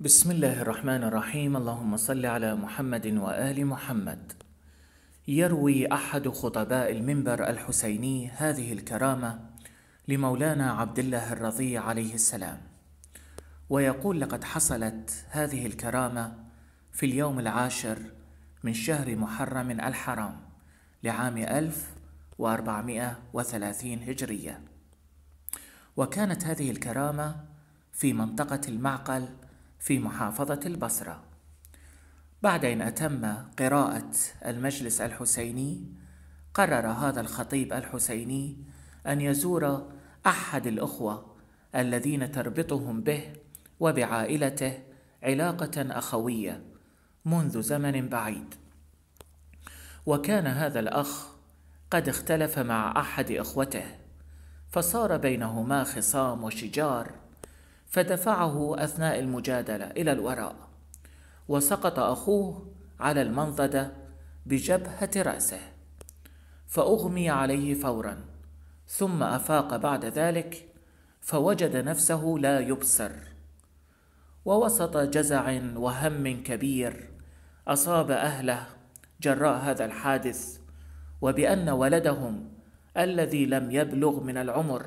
بسم الله الرحمن الرحيم اللهم صل على محمد وآل محمد يروي أحد خطباء المنبر الحسيني هذه الكرامة لمولانا عبد الله الرضي عليه السلام ويقول لقد حصلت هذه الكرامة في اليوم العاشر من شهر محرم الحرام لعام 1430 هجرية وكانت هذه الكرامة في منطقة المعقل في محافظة البصرة بعد أن أتم قراءة المجلس الحسيني قرر هذا الخطيب الحسيني أن يزور أحد الأخوة الذين تربطهم به وبعائلته علاقة أخوية منذ زمن بعيد وكان هذا الأخ قد اختلف مع أحد إخوته فصار بينهما خصام وشجار فدفعه أثناء المجادلة إلى الوراء وسقط أخوه على المنضدة بجبهة رأسه فأغمي عليه فورا ثم أفاق بعد ذلك فوجد نفسه لا يبصر ووسط جزع وهم كبير أصاب أهله جراء هذا الحادث وبأن ولدهم الذي لم يبلغ من العمر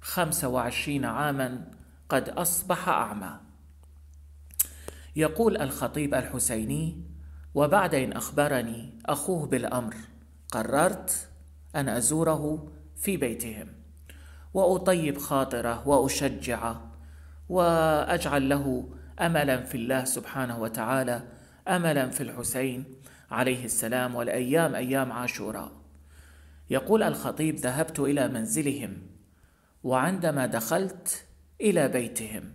خمس وعشرين عاماً قد أصبح أعمى يقول الخطيب الحسيني وبعد إن أخبرني أخوه بالأمر قررت أن أزوره في بيتهم وأطيب خاطره وأشجعه وأجعل له أملا في الله سبحانه وتعالى أملا في الحسين عليه السلام والأيام أيام عاشوراء يقول الخطيب ذهبت إلى منزلهم وعندما دخلت الى بيتهم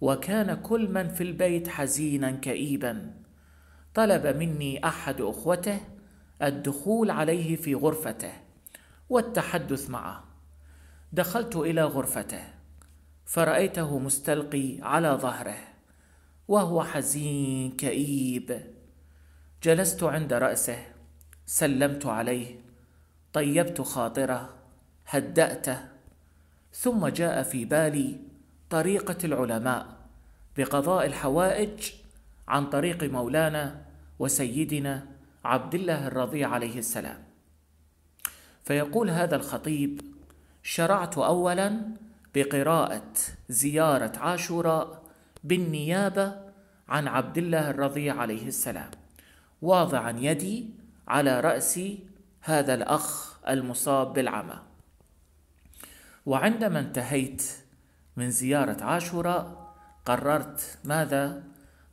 وكان كل من في البيت حزينا كئيبا طلب مني احد اخوته الدخول عليه في غرفته والتحدث معه دخلت الى غرفته فرايته مستلقي على ظهره وهو حزين كئيب جلست عند راسه سلمت عليه طيبت خاطره هداته ثم جاء في بالي طريقة العلماء بقضاء الحوائج عن طريق مولانا وسيدنا عبد الله الرضي عليه السلام فيقول هذا الخطيب شرعت اولا بقراءه زياره عاشوراء بالنيابه عن عبد الله الرضي عليه السلام واضعا يدي على راس هذا الاخ المصاب بالعمى وعندما انتهيت من زيارة عاشوراء قررت ماذا؟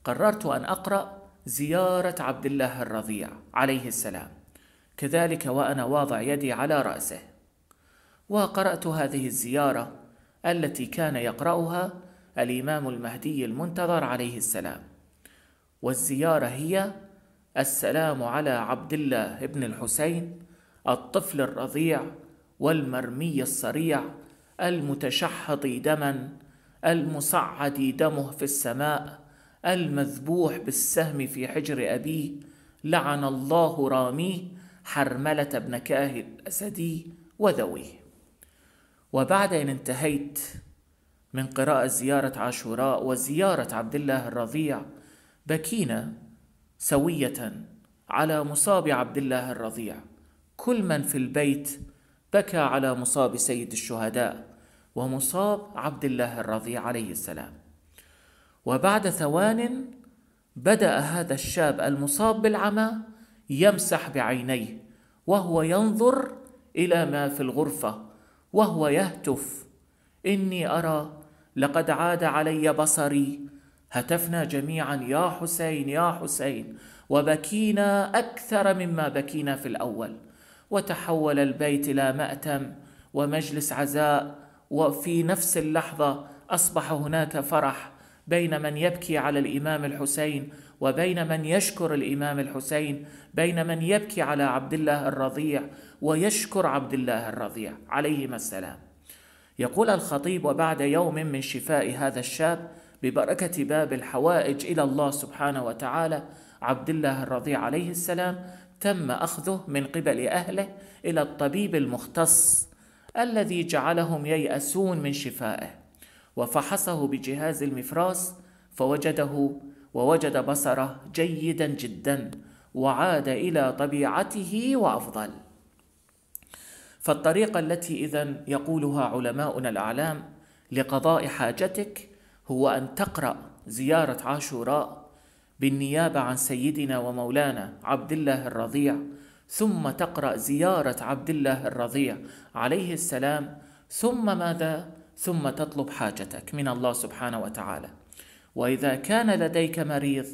قررت أن أقرأ زيارة عبد الله الرضيع عليه السلام كذلك وأنا واضع يدي على رأسه وقرأت هذه الزيارة التي كان يقرأها الإمام المهدي المنتظر عليه السلام والزيارة هي السلام على عبد الله بن الحسين الطفل الرضيع والمرمي الصريع المتشحط دما المصعد دمه في السماء المذبوح بالسهم في حجر أبيه لعن الله راميه حرملة بن كاهل الأسدي وذويه وبعد أن انتهيت من قراءة زيارة عاشوراء وزيارة عبد الله الرضيع بكينا سوية على مصاب عبد الله الرضيع كل من في البيت بكى على مصاب سيد الشهداء ومصاب عبد الله الرضي عليه السلام وبعد ثوان بدا هذا الشاب المصاب بالعمى يمسح بعينيه وهو ينظر الى ما في الغرفه وهو يهتف اني ارى لقد عاد علي بصري هتفنا جميعا يا حسين يا حسين وبكينا اكثر مما بكينا في الاول وتحول البيت إلى مأتم ومجلس عزاء وفي نفس اللحظة أصبح هناك فرح بين من يبكي على الإمام الحسين وبين من يشكر الإمام الحسين بين من يبكي على عبد الله الرضيع ويشكر عبد الله الرضيع عليهما السلام يقول الخطيب وبعد يوم من شفاء هذا الشاب ببركة باب الحوائج إلى الله سبحانه وتعالى عبد الله الرضيع عليه السلام تم اخذه من قبل اهله الى الطبيب المختص الذي جعلهم ييأسون من شفائه وفحصه بجهاز المفراس فوجده ووجد بصره جيدا جدا وعاد الى طبيعته وافضل فالطريقه التي اذا يقولها علماؤنا الاعلام لقضاء حاجتك هو ان تقرا زياره عاشوراء بالنيابه عن سيدنا ومولانا عبد الله الرضيع ثم تقرا زياره عبد الله الرضيع عليه السلام ثم ماذا ثم تطلب حاجتك من الله سبحانه وتعالى واذا كان لديك مريض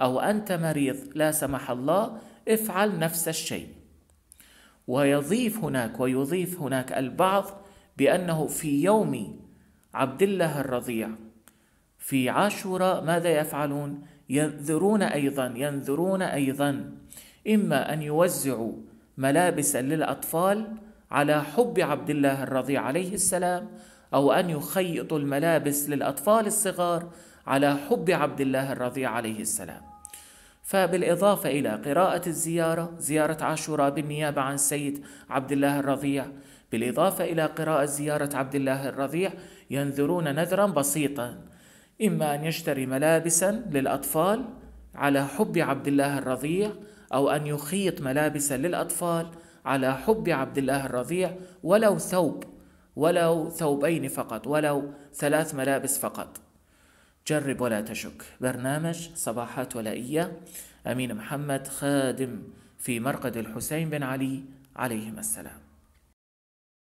او انت مريض لا سمح الله افعل نفس الشيء ويضيف هناك ويضيف هناك البعض بانه في يوم عبد الله الرضيع في عاشوراء ماذا يفعلون ينذرون أيضا ينذرون أيضا إما أن يوزعوا ملابسا للأطفال على حب عبد الله الرضي عليه السلام أو أن يخيطوا الملابس للأطفال الصغار على حب عبد الله الرضي عليه السلام فبالإضافة إلى قراءة الزيارة زيارة عاشوراء بالنيابة عن سيد عبد الله الرضيع بالإضافة إلى قراءة زيارة عبد الله الرضيع ينذرون نذرا بسيطا إما أن يشتري ملابسا للأطفال على حب عبد الله الرضيع أو أن يخيط ملابسا للأطفال على حب عبد الله الرضيع ولو ثوب ولو ثوبين فقط ولو ثلاث ملابس فقط جرب ولا تشك برنامج صباحات ولائية أمين محمد خادم في مرقد الحسين بن علي عليهما السلام